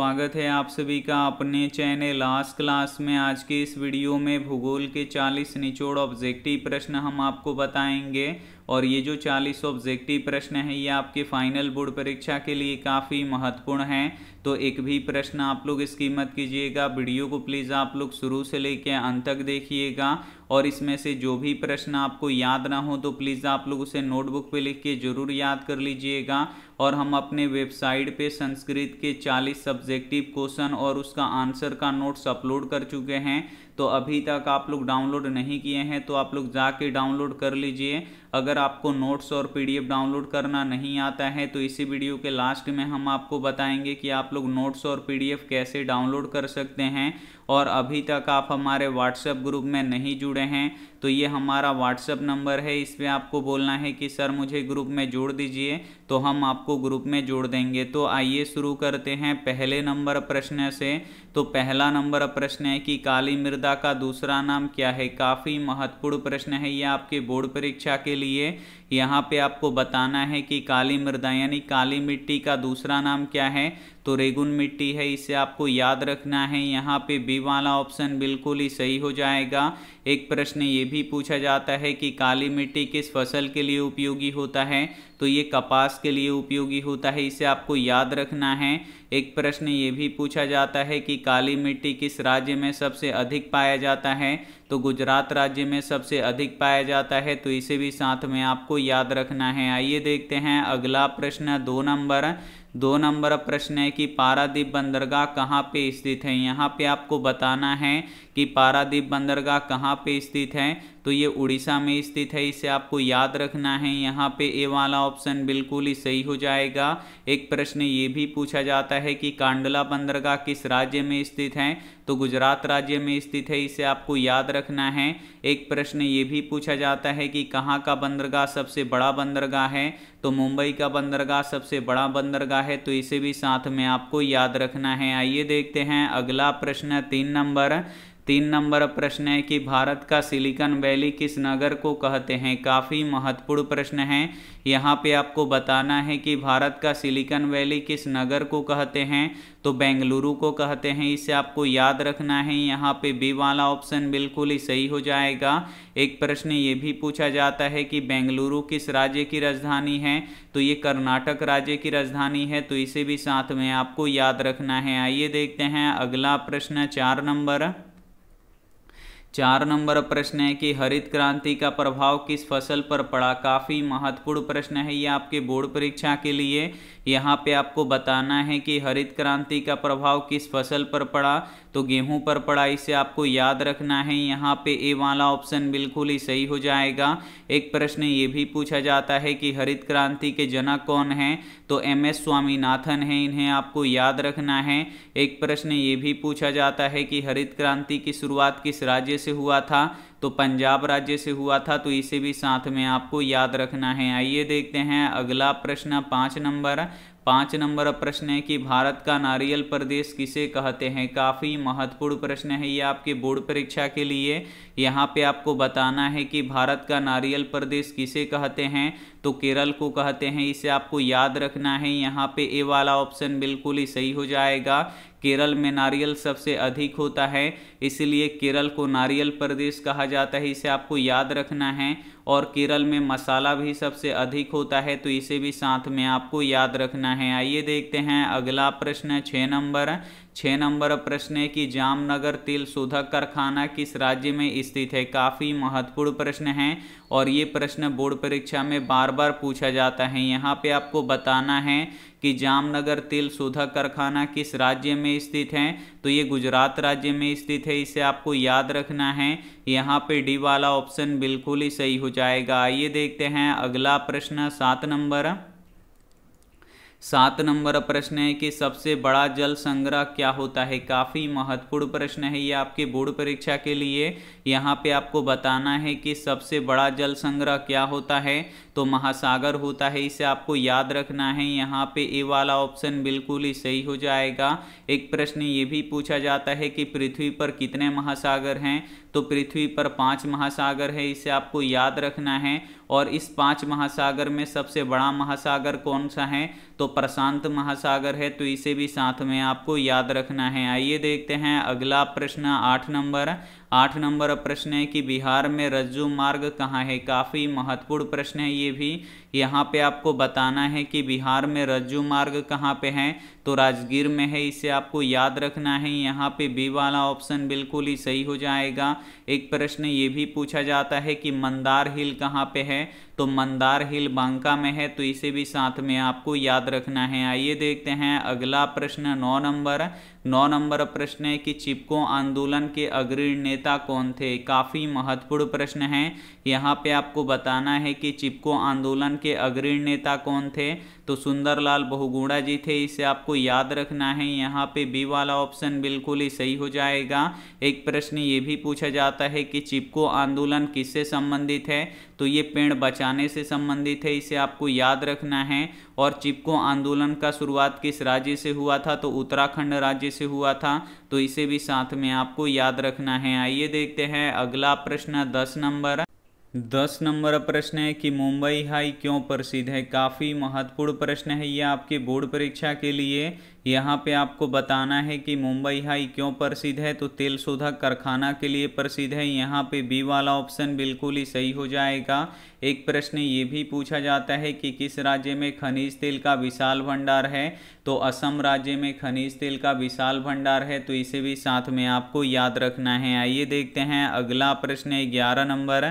स्वागत है आप सभी का अपने चैनल लास्ट क्लास में आज के इस वीडियो में भूगोल के 40 निचोड़ ऑब्जेक्टिव प्रश्न हम आपको बताएंगे और ये जो चालीस ऑब्जेक्टिव प्रश्न है ये आपके फाइनल बोर्ड परीक्षा के लिए काफ़ी महत्वपूर्ण हैं तो एक भी प्रश्न आप लोग इसकी मत कीजिएगा वीडियो को प्लीज़ आप लोग शुरू से लेके अंत तक देखिएगा और इसमें से जो भी प्रश्न आपको याद ना हो तो प्लीज़ आप लोग उसे नोटबुक पे लिख के जरूर याद कर लीजिएगा और हम अपने वेबसाइट पे संस्कृत के 40 सब्जेक्टिव क्वेश्चन और उसका आंसर का नोट्स अपलोड कर चुके हैं तो अभी तक आप लोग डाउनलोड नहीं किए हैं तो आप लोग जाके डाउनलोड कर लीजिए अगर आपको नोट्स और पीडीएफ डाउनलोड करना नहीं आता है तो इसी वीडियो के लास्ट में हम आपको बताएंगे कि आप लोग नोट्स और पीडीएफ कैसे डाउनलोड कर सकते हैं और अभी तक आप हमारे व्हाट्सएप ग्रुप में नहीं जुड़े हैं तो ये हमारा व्हाट्सएप नंबर है इस पर आपको बोलना है कि सर मुझे ग्रुप में जोड़ दीजिए तो हम आपको ग्रुप में जोड़ देंगे तो आइए शुरू करते हैं पहले नंबर प्रश्न से तो पहला नंबर प्रश्न है कि काली मृदा का दूसरा नाम क्या है काफ़ी महत्वपूर्ण प्रश्न है ये आपके बोर्ड परीक्षा के लिए यहाँ पे आपको बताना है कि काली मृदा यानी काली मिट्टी का दूसरा नाम क्या है तो रेगुन मिट्टी है इसे आपको याद रखना है यहाँ पे बी वाला ऑप्शन बिल्कुल ही सही हो जाएगा एक प्रश्न ये भी पूछा जाता है कि काली मिट्टी किस फसल के लिए उपयोगी होता है तो ये कपास के लिए उपयोगी होता है इसे आपको याद रखना है एक प्रश्न ये भी पूछा जाता है कि काली मिट्टी किस राज्य में सबसे अधिक पाया जाता है तो गुजरात राज्य में सबसे अधिक पाया जाता है तो इसे भी साथ में आपको याद रखना है आइए देखते हैं अगला प्रश्न दो नंबर दो नंबर प्रश्न है कि पारादीप बंदरगाह कहाँ पे स्थित है यहाँ पे आपको बताना है कि पारादीप बंदरगाह कहाँ पे स्थित है तो ये उड़ीसा में स्थित है इसे आपको याद रखना है यहाँ पे ए वाला ऑप्शन बिल्कुल ही सही हो जाएगा एक प्रश्न ये भी पूछा जाता है कि कांडला बंदरगाह किस राज्य में स्थित है तो गुजरात राज्य में स्थित है इसे आपको याद रखना है एक प्रश्न ये भी पूछा जाता है कि कहाँ का बंदरगाह सबसे बड़ा बंदरगाह है तो मुंबई का बंदरगाह सबसे बड़ा बंदरगाह है तो इसे भी साथ में आपको याद रखना है आइए देखते हैं अगला प्रश्न तीन नंबर तीन नंबर प्रश्न है कि भारत का सिलिकॉन वैली किस नगर को कहते हैं काफ़ी महत्वपूर्ण प्रश्न है यहाँ पे आपको बताना है कि भारत का सिलिकॉन वैली किस नगर को कहते हैं तो बेंगलुरु को कहते हैं इसे आपको याद रखना है यहाँ पे बी वाला ऑप्शन बिल्कुल ही सही हो जाएगा एक प्रश्न ये भी पूछा जाता है कि बेंगलुरु किस राज्य की राजधानी है तो ये कर्नाटक राज्य की राजधानी है तो इसे भी साथ में आपको याद रखना है आइए देखते हैं अगला प्रश्न चार नंबर चार नंबर प्रश्न है कि हरित क्रांति का प्रभाव किस फसल पर पड़ा काफ़ी महत्वपूर्ण प्रश्न है ये आपके बोर्ड परीक्षा के लिए यहाँ पे आपको बताना है कि हरित क्रांति का प्रभाव किस फसल पर पड़ा तो गेहूं पर पड़ा इसे आपको याद रखना है यहाँ पे ए वाला ऑप्शन बिल्कुल ही सही हो जाएगा एक प्रश्न ये भी पूछा जाता है कि हरित क्रांति के जनक कौन हैं तो एम एस स्वामीनाथन हैं इन्हें आपको याद रखना है एक प्रश्न ये भी पूछा जाता है कि हरित क्रांति की शुरुआत किस राज्य से हुआ था तो पंजाब राज्य से हुआ था तो इसे भी साथ में आपको याद रखना है आइए देखते हैं अगला प्रश्न पाँच नंबर पाँच नंबर प्रश्न है कि भारत का नारियल प्रदेश किसे कहते हैं काफ़ी महत्वपूर्ण प्रश्न है ये आपके बोर्ड परीक्षा के लिए यहाँ पे आपको बताना है कि भारत का नारियल प्रदेश किसे कहते हैं तो केरल को कहते हैं इसे आपको याद रखना है यहाँ पे ए वाला ऑप्शन बिल्कुल ही सही हो जाएगा केरल में नारियल सबसे अधिक होता है इसलिए केरल को नारियल प्रदेश कहा जाता है इसे आपको याद रखना है और केरल में मसाला भी सबसे अधिक होता है तो इसे भी साथ में आपको याद रखना है आइए देखते हैं अगला प्रश्न छः नंबर छः नंबर प्रश्न है कि जामनगर तिल शोधक कारखाना किस राज्य में स्थित है काफ़ी महत्वपूर्ण प्रश्न है और ये प्रश्न बोर्ड परीक्षा में बार बार पूछा जाता है यहाँ पे आपको बताना है कि जामनगर तिल शोधक कारखाना किस राज्य में स्थित है तो ये गुजरात राज्य में स्थित है इसे आपको याद रखना है यहाँ पे डी वाला ऑप्शन बिल्कुल ही सही हो जाएगा आइए देखते हैं अगला प्रश्न सात नंबर सात नंबर प्रश्न है कि सबसे बड़ा जल संग्रह क्या होता है काफ़ी महत्वपूर्ण प्रश्न है ये आपके बोर्ड परीक्षा के लिए यहाँ पे आपको बताना है कि सबसे बड़ा जल संग्रह क्या होता है तो महासागर होता है इसे आपको याद रखना है यहाँ पे ए वाला ऑप्शन बिल्कुल ही सही हो जाएगा एक प्रश्न ये भी पूछा जाता है कि पृथ्वी पर कितने महासागर हैं तो पृथ्वी पर पांच महासागर है इसे आपको याद रखना है और इस पांच महासागर में सबसे बड़ा महासागर कौन सा है तो प्रशांत महासागर है तो इसे भी साथ में आपको याद रखना है आइए देखते हैं अगला प्रश्न आठ नंबर आठ नंबर प्रश्न है कि बिहार में रज्जू मार्ग कहाँ है काफ़ी महत्वपूर्ण प्रश्न है ये भी यहाँ पे आपको बताना है कि बिहार में रज्जू मार्ग कहाँ पे है तो राजगीर में है इसे आपको याद रखना है यहाँ पे बी वाला ऑप्शन बिल्कुल ही सही हो जाएगा एक प्रश्न ये भी पूछा जाता है कि मंदार हिल कहाँ पे है तो मंदार हिल बांका में है तो इसे भी साथ में आपको याद रखना है आइए देखते हैं अगला प्रश्न नौ नंबर नौ नंबर प्रश्न है कि चिपको आंदोलन के अग्रणी नेता कौन थे काफ़ी महत्वपूर्ण प्रश्न है यहाँ पे आपको बताना है कि चिपको आंदोलन के अग्रणी नेता कौन थे तो सुंदरलाल बहुगुणा जी थे इसे आपको याद रखना है यहाँ पे बी वाला ऑप्शन बिल्कुल ही सही हो जाएगा एक प्रश्न ये भी पूछा जाता है कि चिपको आंदोलन किससे संबंधित है तो ये पेड़ बचाने से संबंधित है इसे आपको याद रखना है और चिपको आंदोलन का शुरुआत किस राज्य से हुआ था तो उत्तराखंड राज्य से हुआ था तो इसे भी साथ में आपको याद रखना है आइए देखते हैं अगला प्रश्न दस नंबर दस नंबर प्रश्न है कि मुंबई हाई क्यों प्रसिद्ध है काफ़ी महत्वपूर्ण प्रश्न है ये आपके बोर्ड परीक्षा के लिए यहाँ पे आपको बताना है कि मुंबई हाई क्यों प्रसिद्ध है तो तेल शोधक कारखाना के लिए प्रसिद्ध है यहाँ पे बी वाला ऑप्शन बिल्कुल ही सही हो जाएगा एक प्रश्न ये भी पूछा जाता है कि किस राज्य में खनिज तेल का विशाल भंडार है तो असम राज्य में खनिज तेल का विशाल भंडार है तो इसे भी साथ में आपको याद रखना है आइए देखते हैं अगला प्रश्न है ग्यारह नंबर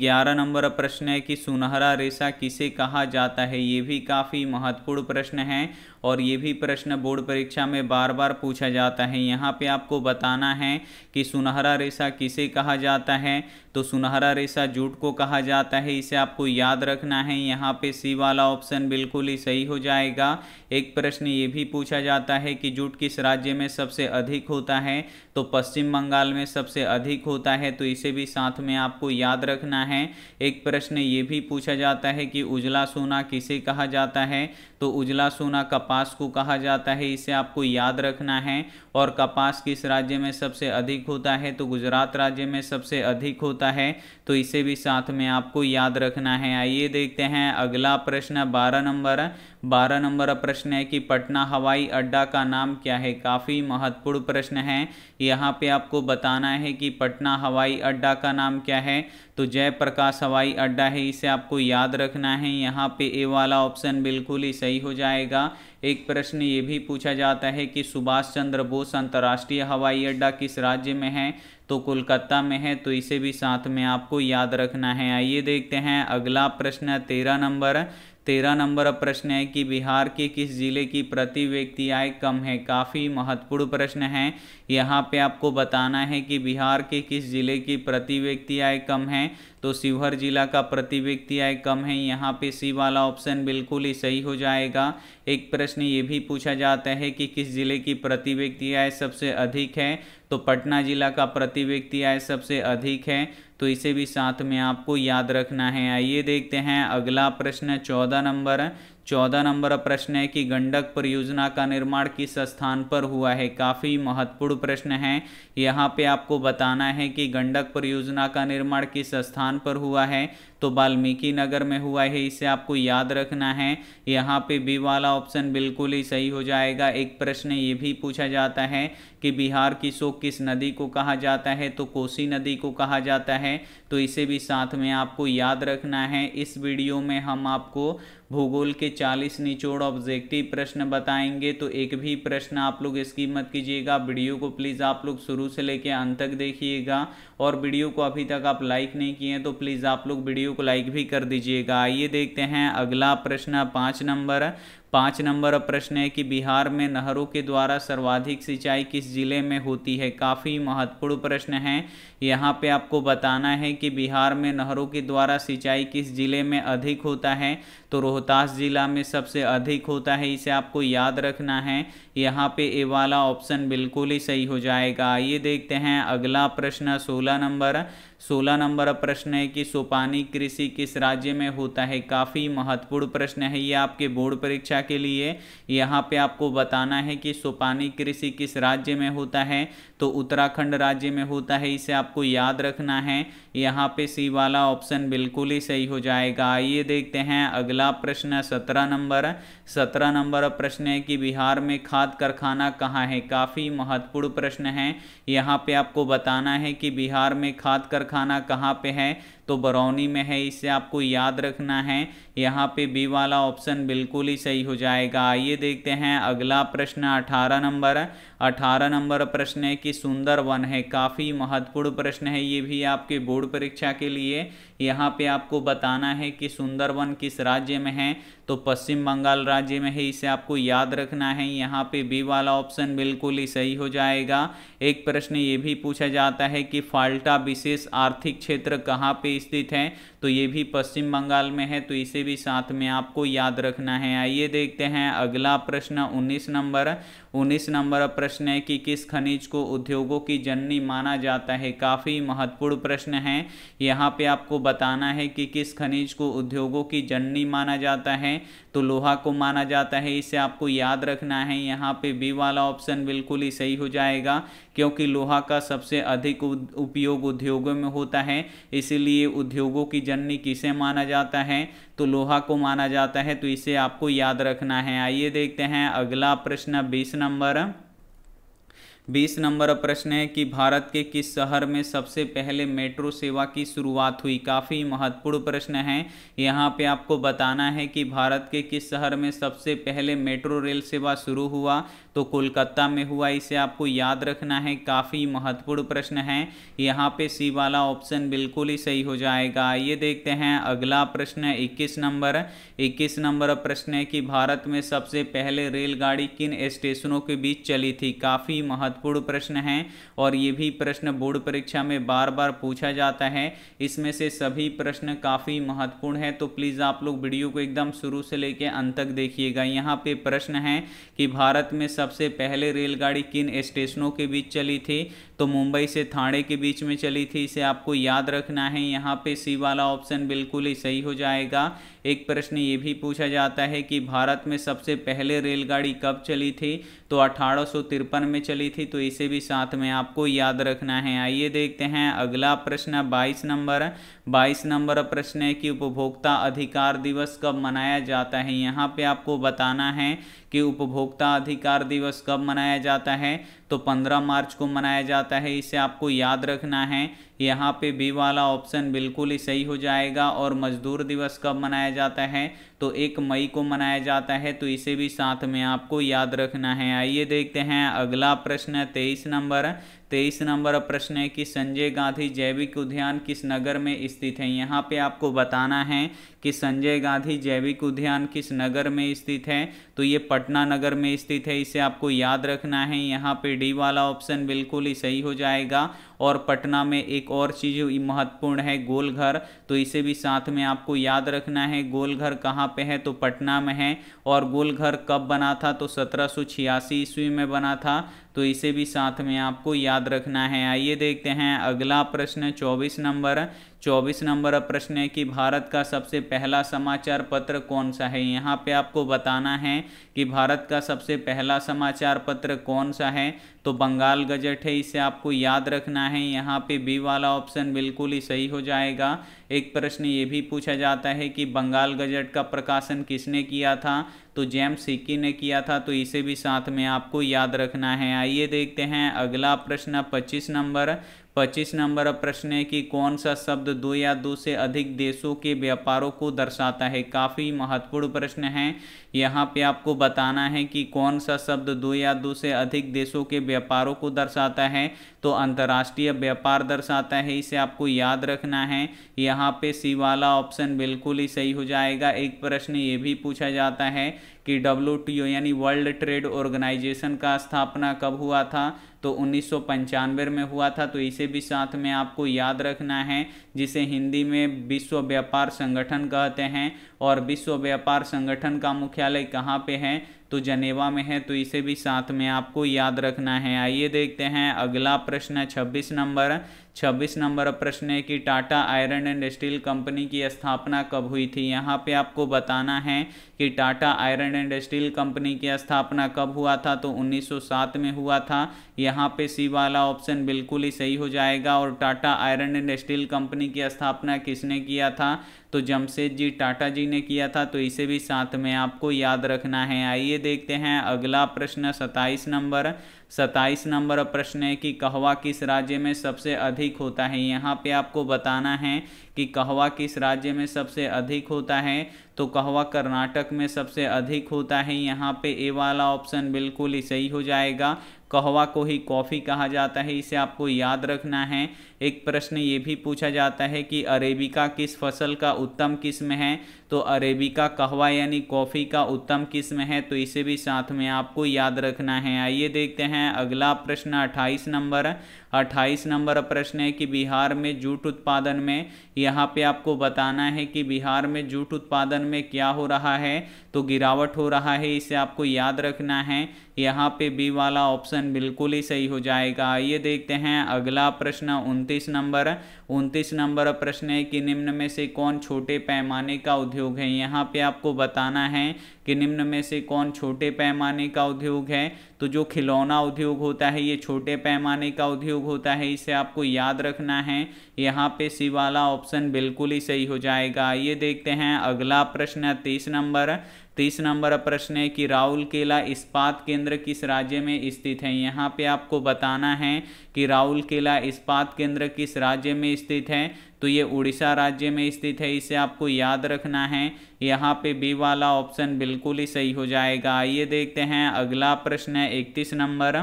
ग्यारह नंबर प्रश्न है कि सुनहरा रेशा किसे कहा जाता है ये भी काफ़ी महत्वपूर्ण प्रश्न है और ये भी प्रश्न बोर्ड परीक्षा में बार बार पूछा जाता है यहाँ पे आपको बताना है कि सुनहरा रेशा किसे कहा जाता है तो सुनहरा रेशा जूट को कहा जाता है इसे आपको याद रखना है यहाँ पे सी वाला ऑप्शन बिल्कुल ही सही हो जाएगा एक प्रश्न ये भी पूछा जाता है कि जूट किस राज्य में सबसे अधिक होता है तो पश्चिम बंगाल में सबसे अधिक होता है तो इसे भी साथ में आपको याद रखना है एक प्रश्न ये भी पूछा जाता है कि उजला सोना किसे कहा जाता है तो उजला सोना कपास को कहा जाता है इसे आपको याद रखना है और कपास किस राज्य में सबसे अधिक होता है तो गुजरात राज्य में सबसे अधिक होता है तो इसे भी साथ में आपको याद रखना है आइए देखते हैं अगला प्रश्न बारह नंबर बारह नंबर प्रश्न है कि पटना हवाई अड्डा का नाम क्या है काफ़ी महत्वपूर्ण प्रश्न है यहाँ पे आपको बताना है कि पटना हवाई अड्डा का नाम क्या है तो जयप्रकाश हवाई अड्डा है इसे आपको याद रखना है यहाँ पे ए वाला ऑप्शन बिल्कुल ही सही हो जाएगा एक प्रश्न ये भी पूछा जाता है कि सुभाष चंद्र बोस अंतर्राष्ट्रीय हवाई अड्डा किस राज्य में है तो कोलकाता में है तो इसे भी साथ में आपको याद रखना है आइए देखते हैं अगला प्रश्न तेरह नंबर तेरह नंबर अब प्रश्न है कि बिहार के किस जिले की प्रति व्यक्ति आय कम है काफ़ी महत्वपूर्ण प्रश्न है यहाँ पे आपको बताना है कि बिहार के किस जिले की प्रति व्यक्ति आय कम है तो शिवहर जिला का प्रति व्यक्ति आय कम है यहाँ पे सी वाला ऑप्शन बिल्कुल ही सही हो जाएगा एक प्रश्न ये भी पूछा जाता है कि किस जिले की प्रति व्यक्ति आय सबसे अधिक है तो पटना जिला का प्रति व्यक्ति आय सबसे अधिक है तो इसे भी साथ में आपको याद रखना है आइए देखते हैं अगला प्रश्न चौदह नंबर चौदह नंबर प्रश्न है कि गंडक परियोजना का निर्माण किस स्थान पर हुआ है काफ़ी महत्वपूर्ण प्रश्न है यहाँ पे आपको बताना है कि गंडक परियोजना का निर्माण किस स्थान पर हुआ है तो वाल्मीकि नगर में हुआ है इसे आपको याद रखना है यहाँ पे बी वाला ऑप्शन बिल्कुल ही सही हो जाएगा एक प्रश्न ये भी पूछा जाता है कि बिहार की शोक किस नदी को कहा जाता है तो कोसी नदी को कहा जाता है तो इसे भी साथ में आपको याद रखना है इस वीडियो में हम आपको भूगोल के 40 निचोड़ ऑब्जेक्टिव प्रश्न बताएंगे तो एक भी प्रश्न आप लोग इसकी मत कीजिएगा वीडियो को प्लीज़ आप लोग शुरू से लेकर अंत तक देखिएगा और वीडियो को अभी तक आप लाइक नहीं किए हैं तो प्लीज़ आप लोग वीडियो वीडियो को लाइक भी कर दीजिएगा आइए देखते हैं अगला प्रश्न पाँच नंबर पाँच नंबर प्रश्न है कि बिहार में नहरों के द्वारा सर्वाधिक सिंचाई किस जिले में होती है काफ़ी महत्वपूर्ण प्रश्न है यहाँ पे आपको बताना है कि बिहार में नहरों के द्वारा सिंचाई किस जिले में अधिक होता है तो रोहतास जिला में सबसे अधिक होता है इसे आपको याद रखना है यहाँ पे ए वाला ऑप्शन बिल्कुल ही सही हो जाएगा आइए देखते हैं अगला प्रश्न सोलह नंबर सोलह नंबर प्रश्न है कि सोपानी कृषि किस राज्य में होता है काफ़ी महत्वपूर्ण प्रश्न है ये आपके बोर्ड परीक्षा के लिए यहाँ पे आपको बताना है कि सोपानी कृषि किस राज्य में होता है तो उत्तराखंड राज्य में होता है इसे आपको याद रखना है यहाँ पे सी वाला ऑप्शन बिल्कुल ही सही हो जाएगा आइए देखते हैं अगला प्रश्न सत्रह नंबर सत्रह नंबर प्रश्न है कि बिहार में खाद कारखाना कहाँ है काफ़ी महत्वपूर्ण प्रश्न है यहाँ पे आपको बताना है कि बिहार में खाद कारखाना कहाँ पे है तो बरौनी में है इसे आपको याद रखना है यहाँ पे बी वाला ऑप्शन बिल्कुल ही सही हो जाएगा आइए देखते हैं अगला प्रश्न अठारह नंबर अठारह नंबर प्रश्न है कि सुंदर वन है काफ़ी महत्वपूर्ण प्रश्न है ये भी आपके बोर्ड परीक्षा के लिए यहाँ पे आपको बताना है कि सुंदरवन किस राज्य में है तो पश्चिम बंगाल राज्य में है इसे आपको याद रखना है यहाँ पे बी वाला ऑप्शन बिल्कुल ही सही हो जाएगा एक प्रश्न ये भी पूछा जाता है कि फाल्टा विशेष आर्थिक क्षेत्र कहाँ पे स्थित है तो ये भी पश्चिम बंगाल में है तो इसे भी साथ में आपको याद रखना है आइए देखते हैं अगला प्रश्न उन्नीस नंबर उन्नीस नंबर प्रश्न है कि किस खनिज को उद्योगों की जननी माना जाता है काफ़ी महत्वपूर्ण प्रश्न है यहाँ पे आपको बताना है कि किस खनिज को उद्योगों की जननी माना जाता है तो लोहा को माना जाता है इसे आपको याद रखना है यहाँ पे बी वाला ऑप्शन बिल्कुल ही सही हो जाएगा क्योंकि लोहा का सबसे अधिक उपयोग उद्योगों में होता है इसीलिए उद्योगों की जननी किसे माना जाता है तो लोहा को माना जाता है तो इसे आपको याद रखना है आइए देखते हैं अगला प्रश्न बीस नंबर बीस नंबर प्रश्न है कि भारत के किस शहर में सबसे पहले मेट्रो सेवा की शुरुआत हुई काफ़ी महत्वपूर्ण प्रश्न है यहाँ पे आपको बताना है कि भारत के किस शहर में सबसे पहले मेट्रो रेल सेवा शुरू हुआ तो कोलकाता में हुआ इसे आपको याद रखना है काफ़ी महत्वपूर्ण प्रश्न है यहाँ पे सी वाला ऑप्शन बिल्कुल ही सही हो जाएगा ये देखते हैं अगला प्रश्न इक्कीस नंबर इक्कीस नंबर प्रश्न है कि भारत में सबसे पहले रेलगाड़ी किन स्टेशनों के बीच चली थी काफ़ी महत्व महत्वपूर्ण प्रश्न है और ये भी प्रश्न बोर्ड परीक्षा में बार बार पूछा जाता है इसमें से सभी प्रश्न काफ़ी महत्वपूर्ण है तो प्लीज़ आप लोग वीडियो को एकदम शुरू से लेकर अंत तक देखिएगा यहाँ पे प्रश्न है कि भारत में सबसे पहले रेलगाड़ी किन स्टेशनों के बीच चली थी तो मुंबई से थाने के बीच में चली थी इसे आपको याद रखना है यहाँ पे सी वाला ऑप्शन बिल्कुल ही सही हो जाएगा एक प्रश्न ये भी पूछा जाता है कि भारत में सबसे पहले रेलगाड़ी कब चली थी तो अठारह में चली थी तो इसे भी साथ में आपको याद रखना है आइए देखते हैं अगला प्रश्न 22 नंबर 22 नंबर प्रश्न है कि उपभोक्ता अधिकार दिवस कब मनाया जाता है यहाँ पे आपको बताना है कि उपभोक्ता अधिकार दिवस कब मनाया जाता है तो 15 मार्च को मनाया जाता है इसे आपको याद रखना है यहाँ पे बी वाला ऑप्शन बिल्कुल ही सही हो जाएगा और मजदूर दिवस कब मनाया जाता है तो एक मई को मनाया जाता है तो इसे भी साथ में आपको याद रखना है आइए देखते हैं अगला प्रश्न तेईस नंबर तेईस नंबर प्रश्न है कि संजय गांधी जैविक उद्यान किस नगर में स्थित है यहाँ पे आपको बताना है कि संजय गांधी जैविक उद्यान किस नगर में स्थित है तो ये पटना नगर में स्थित है इसे आपको याद रखना है यहाँ पे डी वाला ऑप्शन बिल्कुल ही सही हो जाएगा और पटना में एक और चीज़ महत्वपूर्ण है गोलघर तो इसे भी साथ में आपको याद रखना है गोलघर कहाँ पे है तो पटना में है और गोलघर कब बना था तो सत्रह ईस्वी में बना था तो इसे भी साथ में आपको याद रखना है आइए देखते हैं अगला प्रश्न चौबीस नंबर चौबीस नंबर प्रश्न है कि भारत का सबसे पहला समाचार पत्र कौन सा है यहाँ पे आपको बताना है कि भारत का सबसे पहला समाचार पत्र कौन सा है तो बंगाल गजट है इसे आपको याद रखना है यहाँ पे बी वाला ऑप्शन बिल्कुल ही सही हो जाएगा एक प्रश्न ये भी पूछा जाता है कि बंगाल गजट का प्रकाशन किसने किया था तो जैम सिक्की ने किया था तो इसे भी साथ में आपको याद रखना है आइए देखते हैं अगला प्रश्न पच्चीस नंबर पच्चीस नंबर प्रश्न है कि कौन सा शब्द दो या दो से अधिक देशों के व्यापारों को दर्शाता है काफ़ी महत्वपूर्ण प्रश्न है यहाँ पे आपको बताना है कि कौन सा शब्द दो या दो से अधिक देशों के व्यापारों को दर्शाता है तो अंतर्राष्ट्रीय व्यापार दर्शाता है इसे आपको याद रखना है यहाँ पे सी वाला ऑप्शन बिल्कुल ही सही हो जाएगा एक प्रश्न ये भी पूछा जाता है कि डब्ल्यू यानी वर्ल्ड ट्रेड ऑर्गेनाइजेशन का स्थापना कब हुआ था तो उन्नीस में हुआ था तो इसे भी साथ में आपको याद रखना है जिसे हिंदी में विश्व व्यापार संगठन कहते हैं और विश्व व्यापार संगठन का मुख्यालय कहाँ पे है तो जनेवा में है तो इसे भी साथ में आपको याद रखना है आइए देखते हैं अगला प्रश्न छब्बीस नंबर छब्बीस नंबर प्रश्न है कि Tata iron and steel company की स्थापना कब हुई थी यहाँ पे आपको बताना है कि Tata iron and steel company की स्थापना कब हुआ था तो 1907 में हुआ था यहाँ पे सी वाला ऑप्शन बिल्कुल ही सही हो जाएगा और Tata iron and steel company की स्थापना किसने किया था तो जमशेद जी टाटा जी ने किया था तो इसे भी साथ में आपको याद रखना है आइए देखते हैं अगला प्रश्न सत्ताईस नंबर सत्ताईस नंबर प्रश्न है कि कहवा किस राज्य में सबसे अधिक होता है यहाँ पे आपको बताना है कि कहवा किस राज्य में सबसे अधिक होता है तो कहवा कर्नाटक में सबसे अधिक होता है यहाँ पे ए वाला ऑप्शन बिल्कुल ही सही हो जाएगा कहवा को ही कॉफ़ी कहा जाता है इसे आपको याद रखना है एक प्रश्न ये भी पूछा जाता है कि अरेबिका किस फसल का उत्तम किस्म है तो अरेबिका कहवा यानी कॉफ़ी का उत्तम किस्म है तो इसे भी साथ में आपको याद रखना है आइए देखते हैं अगला प्रश्न अट्ठाईस नंबर अट्ठाईस नंबर प्रश्न है कि बिहार में जूट उत्पादन में यहाँ पे आपको बताना है कि बिहार में जूट उत्पादन में क्या हो रहा है तो गिरावट हो रहा है इसे आपको याद रखना है यहाँ पे बी वाला ऑप्शन बिल्कुल ही सही हो जाएगा आइए देखते हैं अगला प्रश्न उनतीस नंबर उनतीस नंबर प्रश्न है कि निम्न में से कौन छोटे पैमाने का उद्योग है यहाँ पे आपको बताना है कि निम्न में से कौन छोटे पैमाने का उद्योग है तो जो खिलौना उद्योग होता है ये छोटे पैमाने का उद्योग होता है इसे आपको याद रखना है यहाँ पे सी वाला ऑप्शन बिल्कुल ही सही हो जाएगा ये देखते हैं अगला प्रश्न तीस नंबर तीस नंबर प्रश्न है कि राहुल केला इस्पात केंद्र किस राज्य में स्थित है यहाँ पे आपको बताना है कि राहुल केला इस्पात केंद्र किस राज्य में स्थित है तो ये उड़ीसा राज्य में स्थित है इसे आपको याद रखना है यहाँ पे बी वाला ऑप्शन बिल्कुल ही सही हो जाएगा ये देखते हैं अगला प्रश्न है इकतीस नंबर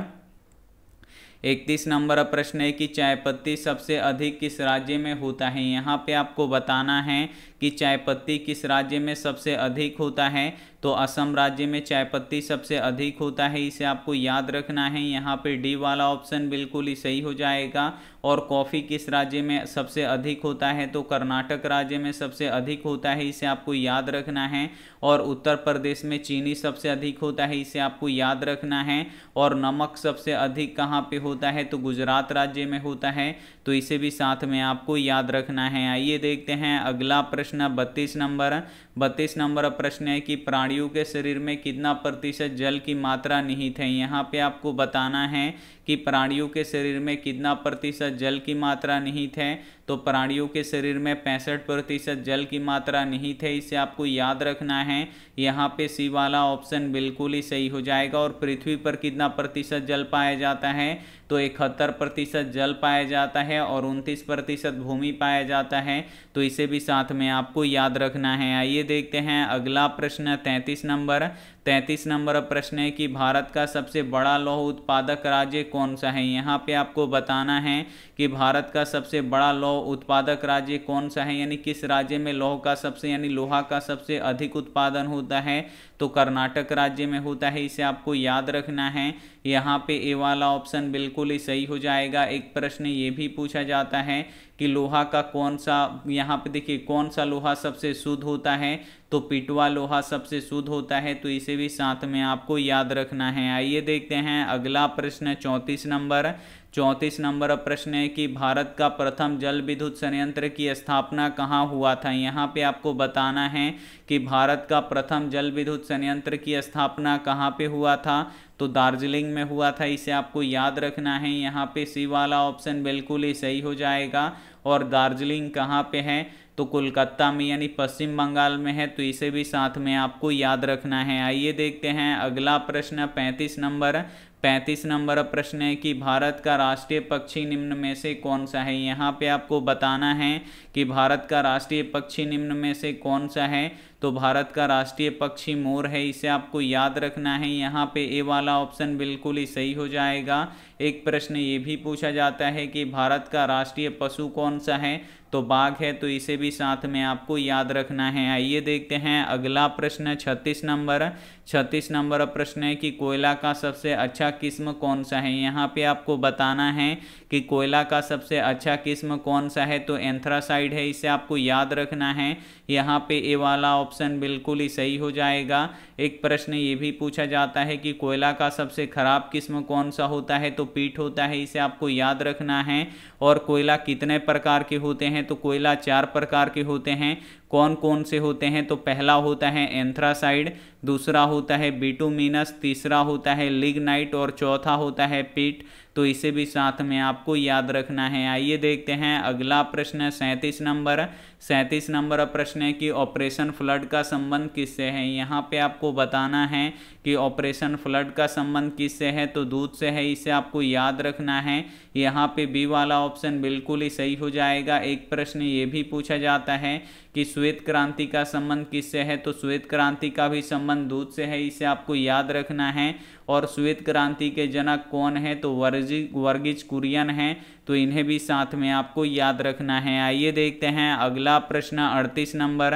इकतीस नंबर प्रश्न है कि चायपत्ती सबसे अधिक किस राज्य में होता है यहाँ पे आपको बताना है कि चायपत्ती किस राज्य में सबसे अधिक होता है तो असम राज्य में चाय पत्ती सबसे अधिक होता है इसे आपको याद रखना है यहाँ पे डी वाला ऑप्शन बिल्कुल ही सही हो जाएगा और कॉफ़ी किस राज्य में सबसे अधिक होता है तो कर्नाटक राज्य में सबसे अधिक होता है इसे आपको याद रखना है और उत्तर प्रदेश में चीनी सबसे अधिक होता है इसे आपको याद रखना है और नमक सबसे अधिक कहाँ पे होता है तो गुजरात राज्य में होता है तो इसे भी साथ में आपको याद रखना है आइए देखते हैं अगला प्रश्न बत्तीस नंबर बत्तीस नंबर प्रश्न है कि प्राणियों के शरीर में कितना प्रतिशत जल की मात्रा निहित है यहाँ पे आपको बताना है कि प्राणियों के शरीर में कितना प्रतिशत जल की मात्रा निहित है तो प्राणियों के शरीर में पैंसठ प्रतिशत जल की मात्रा नहीं थे इसे आपको याद रखना है यहाँ पे सी वाला ऑप्शन बिल्कुल ही सही हो जाएगा और पृथ्वी पर कितना प्रतिशत जल पाया जाता है तो इकहत्तर प्रतिशत जल पाया जाता है और उनतीस प्रतिशत भूमि पाया जाता है तो इसे भी साथ में आपको याद रखना है आइए देखते हैं अगला प्रश्न तैंतीस नंबर तैंतीस नंबर प्रश्न है कि भारत का सबसे बड़ा लौह उत्पादक राज्य कौन सा है यहाँ पे आपको बताना है कि भारत का सबसे बड़ा लौह उत्पादक राज्य कौन सा है यानी किस राज्य में लौह का सबसे यानी लोहा का सबसे अधिक उत्पादन होता है तो कर्नाटक राज्य में होता है इसे आपको याद रखना है यहाँ पे ए वाला ऑप्शन बिल्कुल ही सही हो जाएगा एक प्रश्न ये भी पूछा जाता है कि लोहा का कौन सा यहाँ पे देखिए कौन सा लोहा सबसे शुद्ध होता है तो पिटवा लोहा सबसे शुद्ध होता है तो इसे भी साथ में आपको याद रखना है आइए देखते हैं अगला प्रश्न चौंतीस नंबर चौंतीस नंबर प्रश्न है कि भारत का प्रथम जल विद्युत संयंत्र की स्थापना कहाँ हुआ था यहाँ पे आपको बताना है कि भारत का प्रथम जल विद्युत संयंत्र की स्थापना कहाँ पे हुआ था तो दार्जिलिंग में हुआ था इसे आपको याद रखना है यहाँ पे सी वाला ऑप्शन बिल्कुल ही सही हो जाएगा और दार्जिलिंग कहाँ पे है तो कोलकाता में यानी पश्चिम बंगाल में है तो इसे भी साथ में आपको याद रखना है आइए देखते हैं अगला प्रश्न पैंतीस नंबर पैंतीस नंबर प्रश्न है कि भारत का राष्ट्रीय पक्षी निम्न में से कौन सा है यहाँ पे आपको बताना है कि भारत का राष्ट्रीय पक्षी निम्न में से कौन सा है तो भारत का राष्ट्रीय पक्षी मोर है इसे आपको याद रखना है यहाँ पे ए वाला ऑप्शन बिल्कुल ही सही हो जाएगा एक प्रश्न ये भी पूछा जाता है कि भारत का राष्ट्रीय पशु कौन सा है तो बाघ है तो इसे भी साथ में आपको याद रखना है आइए देखते हैं अगला प्रश्न छत्तीस नंबर छत्तीस नंबर प्रश्न है कि कोयला का सबसे अच्छा किस्म कौन सा है यहाँ पे आपको बताना है कि कोयला का सबसे अच्छा किस्म कौन सा है तो एंथ्रासाइड है इसे आपको याद रखना है यहाँ पे ए वाला ऑप्शन बिल्कुल ही सही हो जाएगा एक प्रश्न ये भी पूछा जाता है कि कोयला का सबसे ख़राब किस्म कौन सा होता है तो पीठ होता है इसे आपको याद रखना है और कोयला कितने प्रकार के होते हैं तो कोयला चार प्रकार के होते हैं कौन कौन से होते हैं तो पहला होता है एंथ्रासाइड दूसरा होता है बीटूमिनस तीसरा होता है लिगनाइट और चौथा होता है पीट तो इसे भी साथ में आपको याद रखना है आइए देखते हैं अगला प्रश्न सैंतीस नंबर सैंतीस नंबर प्रश्न है कि ऑपरेशन फ्लड का संबंध किससे है यहाँ पे आपको बताना है कि ऑपरेशन फ्लड का संबंध किससे है तो दूध से है इसे आपको याद रखना है यहाँ पे बी वाला ऑप्शन बिल्कुल ही सही हो जाएगा एक प्रश्न ये भी पूछा जाता है कि श्वेत क्रांति का संबंध किससे है तो श्वेत क्रांति का भी संबंध दूध से है इसे आपको याद रखना है और श्वेत क्रांति के जनक कौन है तो वर्जी वर्गीज कुरियन है तो इन्हें भी साथ में आपको याद रखना है आइए देखते हैं अगला प्रश्न अड़तीस नंबर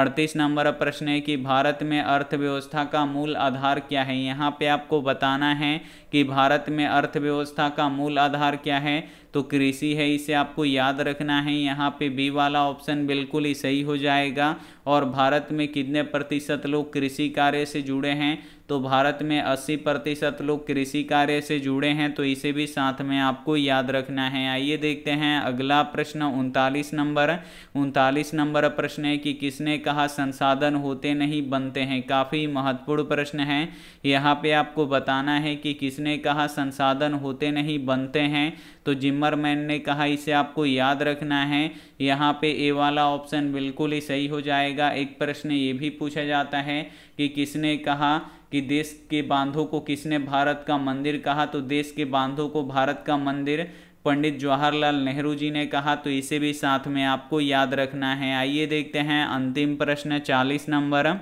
अड़तीस नंबर प्रश्न है कि भारत में अर्थव्यवस्था का मूल आधार क्या है यहाँ पे आपको बताना है कि भारत में अर्थव्यवस्था का मूल आधार क्या है तो कृषि है इसे आपको याद रखना है यहाँ पे बी वाला ऑप्शन बिल्कुल ही सही हो जाएगा और भारत में कितने प्रतिशत लोग कृषि कार्य से जुड़े हैं तो भारत में 80 प्रतिशत लोग कृषि कार्य से जुड़े हैं तो इसे भी साथ में आपको याद रखना है हैं आइए देखते हैं अगला प्रश्न उनतालीस नंबर उनतालीस नंबर प्रश्न है कि किसने कहा संसाधन होते नहीं बनते हैं काफ़ी महत्वपूर्ण प्रश्न है यहाँ पे आपको बताना है कि किसने कहा संसाधन होते नहीं बनते हैं तो जिम्मर मैन ने कहा इसे आपको याद रखना है यहाँ पे ए वाला ऑप्शन बिल्कुल ही सही हो जाएगा एक प्रश्न ये भी पूछा जाता है कि किसने कहा कि देश के बांधों को किसने भारत का मंदिर कहा तो देश के बांधों को भारत का मंदिर पंडित जवाहरलाल नेहरू जी ने कहा तो इसे भी साथ में आपको याद रखना है आइए देखते हैं अंतिम प्रश्न चालीस नंबर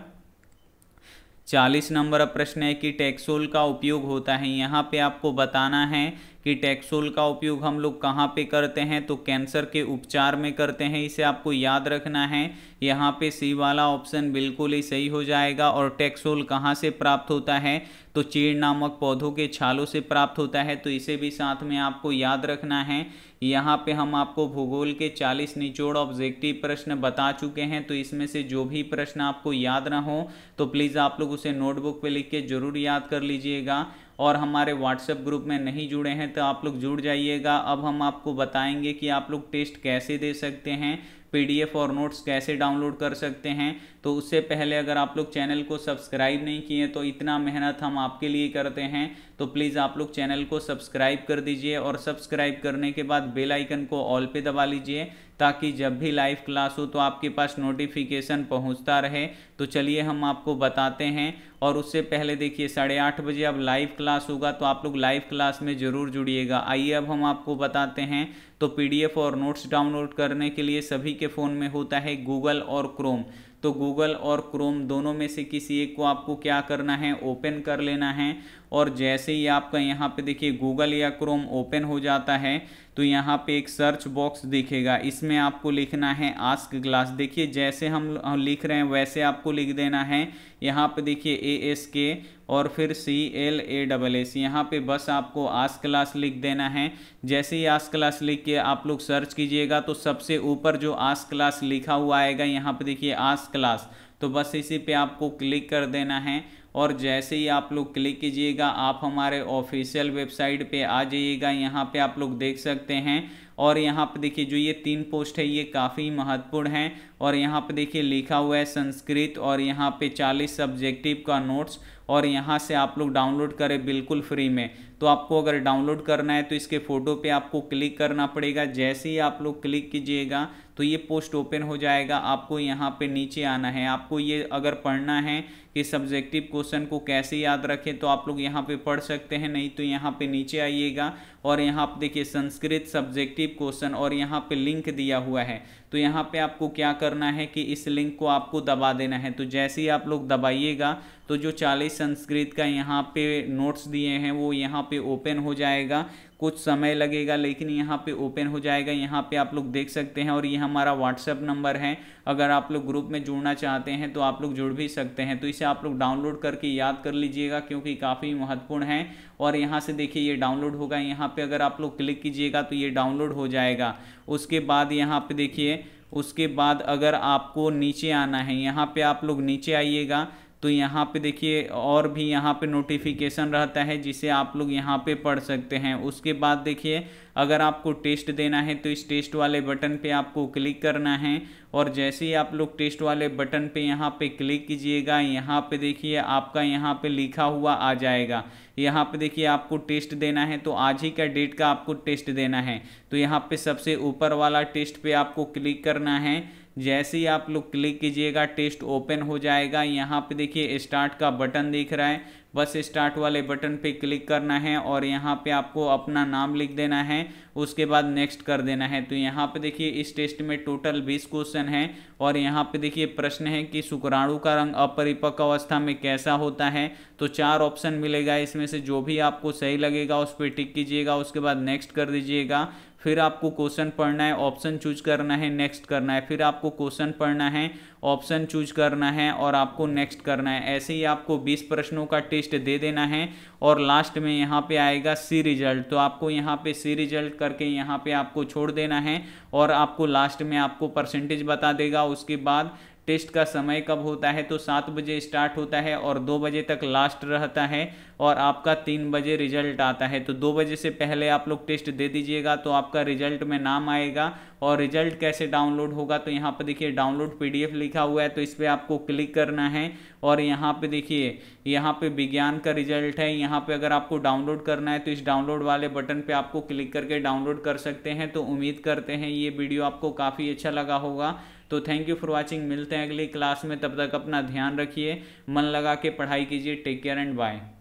चालीस नंबर प्रश्न है कि टैक्सोल का उपयोग होता है यहाँ पे आपको बताना है कि टैक्सोल का उपयोग हम लोग कहाँ पे करते हैं तो कैंसर के उपचार में करते हैं इसे आपको याद रखना है यहाँ पे सी वाला ऑप्शन बिल्कुल ही सही हो जाएगा और टैक्सोल कहाँ से प्राप्त होता है तो चीड़ नामक पौधों के छालों से प्राप्त होता है तो इसे भी साथ में आपको याद रखना है यहाँ पे हम आपको भूगोल के 40 निचोड़ ऑब्जेक्टिव प्रश्न बता चुके हैं तो इसमें से जो भी प्रश्न आपको याद ना हो तो प्लीज़ आप लोग उसे नोटबुक पे लिख के ज़रूर याद कर लीजिएगा और हमारे व्हाट्सएप ग्रुप में नहीं जुड़े हैं तो आप लोग जुड़ जाइएगा अब हम आपको बताएंगे कि आप लोग टेस्ट कैसे दे सकते हैं पीडीएफ और नोट्स कैसे डाउनलोड कर सकते हैं तो उससे पहले अगर आप लोग चैनल को सब्सक्राइब नहीं किए तो इतना मेहनत हम आपके लिए करते हैं तो प्लीज़ आप लोग चैनल को सब्सक्राइब कर दीजिए और सब्सक्राइब करने के बाद बेल आइकन को ऑल पे दबा लीजिए ताकि जब भी लाइव क्लास हो तो आपके पास नोटिफिकेशन पहुंचता रहे तो चलिए हम आपको बताते हैं और उससे पहले देखिए साढ़े आठ बजे अब लाइव क्लास होगा तो आप लोग लाइव क्लास में ज़रूर जुड़िएगा आइए अब हम आपको बताते हैं तो पी और नोट्स डाउनलोड करने के लिए सभी के फ़ोन में होता है गूगल और क्रोम तो गूगल और क्रोम दोनों में से किसी एक को आपको क्या करना है ओपन कर लेना है और जैसे ही आपका यहाँ पे देखिए गूगल या क्रोम ओपन हो जाता है तो यहाँ पे एक सर्च बॉक्स दिखेगा इसमें आपको लिखना है आस्क ग्लास देखिए जैसे हम लिख रहे हैं वैसे आपको लिख देना है यहाँ पे देखिए ए एस के और फिर C L A double S यहाँ पे बस आपको आस क्लास लिख देना है जैसे ही आस क्लास लिख के आप लोग सर्च कीजिएगा तो सबसे ऊपर जो आस क्लास लिखा हुआ आएगा यहाँ पे देखिए आस क्लास तो बस इसी पे आपको क्लिक कर देना है और जैसे ही आप लोग क्लिक कीजिएगा आप हमारे ऑफिशियल वेबसाइट पे आ जाइएगा यहाँ पे आप लोग देख सकते हैं और यहाँ पे देखिए जो ये तीन पोस्ट है ये काफ़ी महत्वपूर्ण हैं और यहाँ पे देखिए लिखा हुआ है संस्कृत और यहाँ पे 40 सब्जेक्टिव का नोट्स और यहाँ से आप लोग डाउनलोड करें बिल्कुल फ्री में तो आपको अगर डाउनलोड करना है तो इसके फ़ोटो पे आपको क्लिक करना पड़ेगा जैसे ही आप लोग क्लिक कीजिएगा तो ये पोस्ट ओपन हो जाएगा आपको यहाँ पे नीचे आना है आपको ये अगर पढ़ना है कि सब्जेक्टिव क्वेश्चन को कैसे याद रखें तो आप लोग यहाँ पे पढ़ सकते हैं नहीं तो यहाँ पे नीचे आइएगा और यहाँ आप देखिए संस्कृत सब्जेक्टिव क्वेश्चन और यहाँ पे लिंक दिया हुआ है तो यहाँ पे आपको क्या करना है कि इस लिंक को आपको दबा देना है तो जैसे ही आप लोग दबाइएगा तो जो चालीस संस्कृत का यहाँ पे नोट्स दिए हैं वो यहाँ पे ओपन हो जाएगा कुछ समय लगेगा लेकिन यहाँ पे ओपन हो जाएगा यहाँ पे आप लोग देख सकते हैं और ये हमारा व्हाट्सएप नंबर है अगर आप लोग ग्रुप में जुड़ना चाहते हैं तो आप लोग जुड़ भी सकते हैं तो इस से आप लोग डाउनलोड करके याद कर लीजिएगा क्योंकि काफ़ी महत्वपूर्ण है और यहाँ से देखिए ये डाउनलोड होगा यहाँ पे अगर आप लोग क्लिक कीजिएगा तो ये डाउनलोड हो जाएगा उसके बाद यहाँ पे देखिए उसके बाद अगर आपको नीचे आना है यहाँ पे आप लोग नीचे आइएगा तो यहाँ पे देखिए और भी यहाँ पे नोटिफिकेशन रहता है जिसे आप लोग यहाँ पे पढ़ सकते हैं उसके बाद देखिए अगर आपको टेस्ट देना है तो इस टेस्ट वाले बटन पे आपको क्लिक करना है और जैसे ही आप लोग टेस्ट वाले बटन पे यहाँ पे क्लिक कीजिएगा यहाँ पे देखिए आपका यहाँ पे लिखा हुआ आ जाएगा यहाँ पे देखिए आपको टेस्ट देना है तो आज ही का डेट का आपको टेस्ट देना है तो यहाँ पे सबसे ऊपर वाला टेस्ट पे आपको क्लिक करना है जैसे ही आप लोग क्लिक कीजिएगा टेस्ट ओपन हो जाएगा यहाँ पे देखिए स्टार्ट का बटन दिख रहा है बस स्टार्ट वाले बटन पे क्लिक करना है और यहाँ पे आपको अपना नाम लिख देना है उसके बाद नेक्स्ट कर देना है तो यहाँ पे देखिए इस टेस्ट में टोटल बीस क्वेश्चन है और यहाँ पे देखिए प्रश्न है कि शुक्राणु का रंग अपरिपक्व अवस्था में कैसा होता है तो चार ऑप्शन मिलेगा इसमें से जो भी आपको सही लगेगा उस पर टिक कीजिएगा उसके बाद नेक्स्ट कर दीजिएगा फिर आपको क्वेश्चन पढ़ना है ऑप्शन चूज करना है नेक्स्ट करना है फिर आपको क्वेश्चन पढ़ना है ऑप्शन चूज करना है और आपको नेक्स्ट करना है ऐसे ही आपको 20 प्रश्नों का टेस्ट दे देना है और लास्ट में यहाँ पे आएगा सी रिजल्ट तो आपको यहाँ पे सी रिजल्ट करके यहाँ पे आपको छोड़ देना है और आपको लास्ट में आपको परसेंटेज बता देगा उसके बाद टेस्ट का समय कब होता है तो सात बजे स्टार्ट होता है और दो बजे तक लास्ट रहता है और आपका तीन बजे रिजल्ट आता है तो दो बजे से पहले आप लोग टेस्ट दे दीजिएगा तो आपका रिजल्ट में नाम आएगा और रिजल्ट कैसे डाउनलोड होगा तो यहाँ पर देखिए डाउनलोड पीडीएफ लिखा हुआ है तो इस पर आपको क्लिक करना है और यहाँ पर देखिए यहाँ पर विज्ञान का रिजल्ट है यहाँ पर अगर आपको डाउनलोड करना है तो इस डाउनलोड वाले बटन पर आपको क्लिक करके डाउनलोड कर सकते हैं तो उम्मीद करते हैं ये वीडियो आपको काफ़ी अच्छा लगा होगा तो थैंक यू फॉर वॉचिंग मिलते हैं अगली क्लास में तब तक अपना ध्यान रखिए मन लगा के पढ़ाई कीजिए टेक केयर एंड बाय